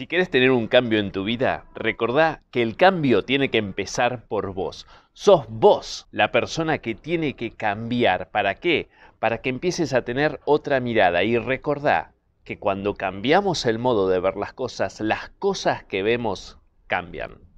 Si quieres tener un cambio en tu vida, recordá que el cambio tiene que empezar por vos. Sos vos la persona que tiene que cambiar. ¿Para qué? Para que empieces a tener otra mirada. Y recordá que cuando cambiamos el modo de ver las cosas, las cosas que vemos cambian.